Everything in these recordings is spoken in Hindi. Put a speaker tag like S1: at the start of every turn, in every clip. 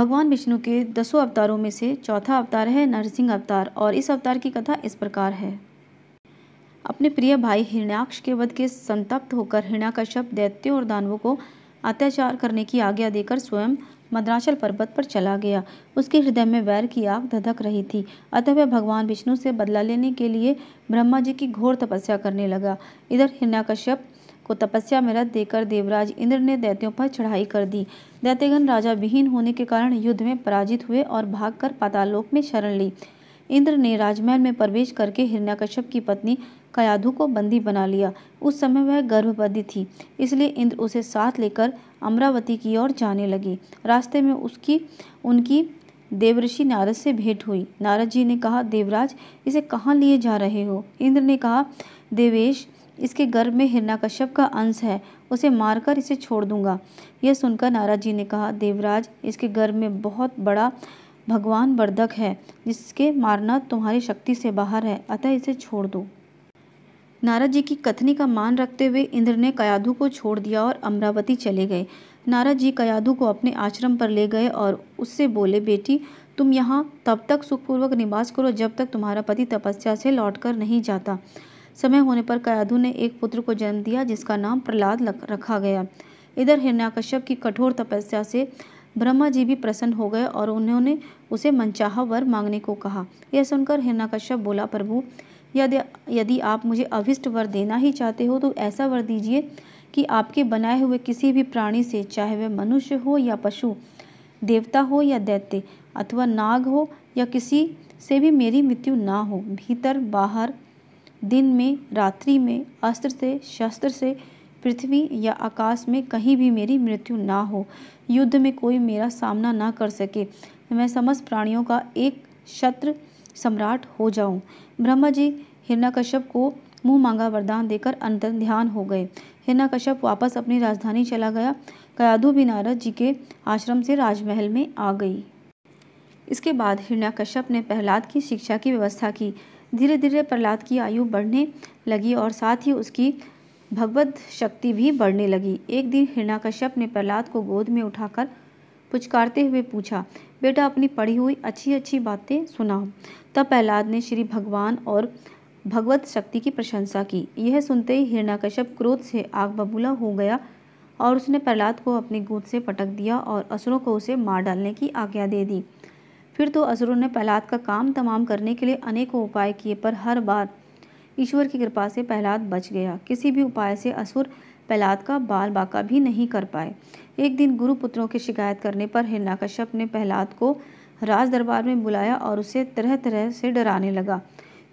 S1: भगवान विष्णु के दसों अवतारों में से चौथा अवतार है नरसिंह अवतार और इस अवतार की कथा इस प्रकार है अपने प्रिय भाई हिरण्याक्ष के वध के संतप्त होकर हिरण्याकश्यप दैत्यों और दानवों को अत्याचार करने की आज्ञा देकर स्वयं मद्राचल पर्वत पर चला गया उसके हृदय में वैर की आग धधक रही थी अतः वह भगवान विष्णु से बदला लेने के लिए ब्रह्मा जी की घोर तपस्या करने लगा इधर हिरण्याकश्यप को तपस्या में रथ देकर देवराज इंद्र ने दैत्यों पर चढ़ाई कर दी दैत्यगण राजा विहीन होने के कारण युद्ध में पराजित हुए और भागकर पातालोक में शरण ली इंद्र ने राजमहल में प्रवेश करके हिरण्यकश्यप की पत्नी कयाधु को बंदी बना लिया उस समय वह गर्भवती थी इसलिए इंद्र उसे साथ लेकर अमरावती की ओर जाने लगी रास्ते में उसकी उनकी देवऋषि नारद से भेंट हुई नारद जी ने कहा देवराज इसे कहाँ लिए जा रहे हो इंद्र ने कहा देवेश इसके गर्भ में हिरणाकश्यप का अंश है उसे मारकर इसे छोड़ दूंगा यह सुनकर नाराज जी ने कहा देवराज इसके गर्भ में बहुत बड़ा भगवान वर्धक है जिसके मारना तुम्हारी शक्ति से बाहर है अतः इसे छोड़ दो नारद जी की कथनी का मान रखते हुए इंद्र ने कयाधु को छोड़ दिया और अमरावती चले गए नारद जी कयाधु को अपने आश्रम पर ले गए और उससे बोले बेटी तुम यहाँ तब तक सुखपूर्वक निवास करो जब तक तुम्हारा पति तपस्या से लौटकर नहीं जाता समय होने पर कयाधु ने एक पुत्र को जन्म दिया जिसका नाम प्रहलाद रखा गया इधर हिरण्याकश्यप की कठोर तपस्या से ब्रह्मा जी भी प्रसन्न हो गए और उन्होंने उसे मनचाहा वर मांगने को कहा यह सुनकर हिरण्यकश्यप बोला प्रभु यदि यदि आप मुझे अभिष्ट वर देना ही चाहते हो तो ऐसा वर दीजिए कि आपके बनाए हुए किसी भी प्राणी से चाहे वह मनुष्य हो या पशु देवता हो या दैत्य अथवा नाग हो या किसी से भी मेरी मृत्यु ना हो भीतर बाहर दिन में रात्रि में अस्त्र से शस्त्र से पृथ्वी या आकाश में कहीं भी मेरी मृत्यु ना हो युद्ध में कोई मेरा सामना ना कर सके मैं समस्त प्राणियों का एक शत्र सम्राट हो जाऊं ब्रह्मा जी हिरणाकश्यप को मुंह मांगा वरदान देकर अंतर ध्यान हो गए हिरणाकश्यप वापस अपनी राजधानी चला गया कयाधु भी नारद जी के आश्रम से राजमहल में आ गई इसके बाद हिरणाकश्यप ने प्रहलाद की शिक्षा की व्यवस्था की धीरे धीरे प्रहलाद की आयु बढ़ने लगी और साथ ही उसकी भगवत शक्ति भी बढ़ने लगी एक दिन हिरणाकश्यप ने प्रहलाद को गोद में उठाकर पुचकारते हुए पूछा बेटा अपनी पढ़ी हुई अच्छी अच्छी बातें सुनाओ तब प्रहलाद ने श्री भगवान और भगवत शक्ति की प्रशंसा की यह सुनते ही हिरणाकश्यप क्रोध से आग बबूला हो गया और उसने प्रहलाद को अपनी गोद से पटक दिया और असुरों को उसे मार डालने की आज्ञा दे दी फिर तो असुरों ने प्रहलाद का काम तमाम करने के लिए अनेकों उपाय किए पर हर बार ईश्वर की कृपा से प्रहलाद बच गया किसी भी उपाय से असुर प्रहलाद का बाल बाका भी नहीं कर पाए एक दिन पुत्रों की शिकायत करने पर हिरणाकश्यप ने प्रहलाद को राज दरबार में बुलाया और उसे तरह तरह से डराने लगा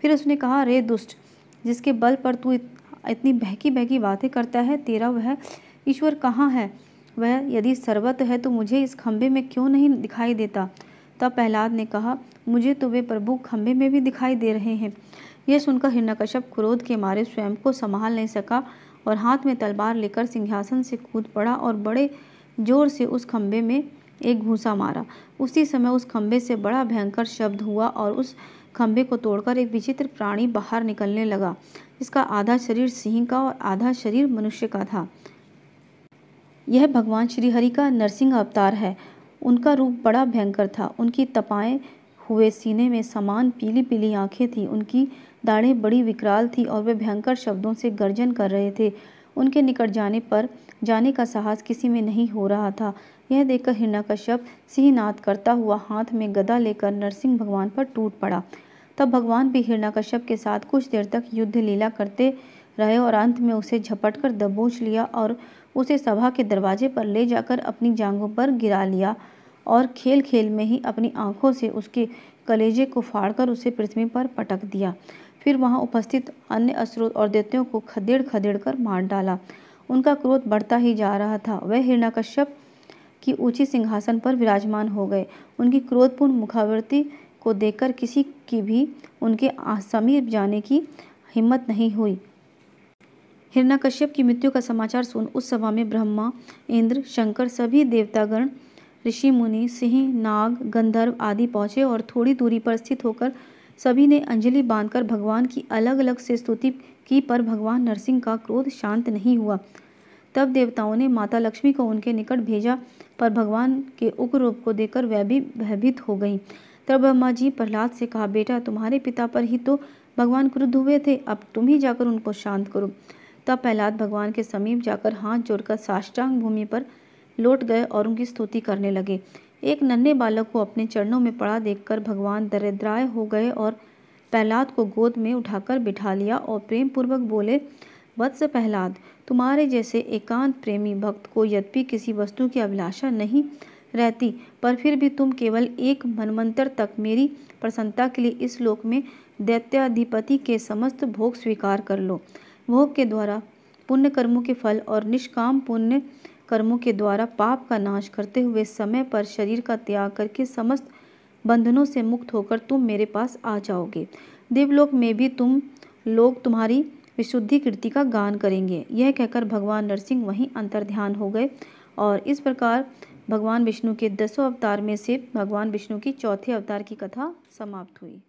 S1: फिर उसने कहा रे दुष्ट जिसके बल पर तू इतनी बहकी बहकी बातें करता है तेरा वह ईश्वर कहाँ है वह यदि सर्वत है तो मुझे इस खंभे में क्यों नहीं दिखाई देता तब प्रहलाद ने कहा मुझे तो वे प्रभु खंभे में भी दिखाई दे रहे हैं यह सुनकर हिरणकश्यप क्रोध के मारे स्वयं को संभाल नहीं सका और हाथ में तलवार लेकर सिंहासन से कूद पड़ा और बड़े जोर से उस खंभे में एक घूसा मारा उसी समय उस खंभे से बड़ा भयंकर शब्द हुआ और उस खंभे को तोड़कर एक विचित्र प्राणी बाहर निकलने लगा इसका आधा शरीर सिंह का और आधा शरीर मनुष्य का था यह भगवान श्रीहरि का नरसिंह अवतार है उनका रूप बड़ा भयंकर था उनकी तपाए हुए सीने में समान पीली पीली आंखें थीं उनकी दाढ़ें बड़ी विकराल थी और वे भयंकर शब्दों से गर्जन कर रहे थे उनके निकट जाने पर जाने का साहस किसी में नहीं हो रहा था यह देखकर हिरणाकश्यप सिंहनाथ करता हुआ हाथ में गदा लेकर नरसिंह भगवान पर टूट पड़ा तब भगवान भी हिरणाकश्यप के साथ कुछ देर तक युद्ध लीला करते रहे और अंत में उसे झपट कर दबोच लिया और उसे सभा के दरवाजे पर ले जाकर अपनी जांगों पर गिरा लिया और खेल खेल में ही अपनी आंखों से उसके कलेजे को फाड़कर उसे पृथ्वी पर पटक दिया फिर वहां उपस्थित अन्य अश्रोत और देवतियों को खदेड़ खदेड़ कर मार डाला उनका क्रोध बढ़ता ही जा रहा था वह हिरणाकश्यप की ऊंची सिंहासन पर विराजमान हो गए उनकी क्रोधपूर्ण मुखावृत्ति को देखकर किसी की भी उनके समीप जाने की हिम्मत नहीं हुई हिरणाकश्यप की मृत्यु का समाचार सुन उस सभा में ब्रह्मा इंद्र शंकर सभी देवतागण ऋषि मुनि सिंह नाग गंधर्व आदि पहुँचे और थोड़ी दूरी पर स्थित होकर सभी ने अंजलि बांधकर भगवान की अलग अलग से स्तुति की पर भगवान नरसिंह का क्रोध शांत नहीं हुआ तब देवताओं ने माता लक्ष्मी को उनके निकट भेजा पर भगवान के उग्र रूप को देखकर वह भी भयभीत हो गई तब ब्रह्मा जी प्रहलाद से कहा बेटा तुम्हारे पिता पर ही तो भगवान क्रुद्ध हुए थे अब तुम ही जाकर उनको शांत करो तब प्रहलाद भगवान के समीप जाकर हाथ जोड़कर साष्टांग भूमि पर लौट गए और उनकी स्तुति करने लगे एक नन्हे बालक को अपने चरणों में पड़ा देखकर भगवान दरिद्राय हो गए और प्रहलाद को गोद में उठाकर बिठा लिया और प्रेम पूर्वक बोले वत्स प्रहलाद तुम्हारे जैसे एकांत प्रेमी भक्त को यद्यपि किसी वस्तु की अभिलाषा नहीं रहती पर फिर भी तुम केवल एक मनमंत्र तक मेरी प्रसन्नता के लिए इस लोक में दैत्याधिपति के समस्त भोग स्वीकार कर लो भोग के द्वारा पुण्य कर्मों के फल और निष्काम पुण्य कर्मों के द्वारा पाप का नाश करते हुए समय पर शरीर का त्याग करके समस्त बंधनों से मुक्त होकर तुम मेरे पास आ जाओगे देवलोक में भी तुम लोग तुम्हारी विशुद्धि कृति का गान करेंगे यह कहकर भगवान नरसिंह वहीं अंतर्ध्यान हो गए और इस प्रकार भगवान विष्णु के दसों अवतार में से भगवान विष्णु की चौथे अवतार की कथा समाप्त हुई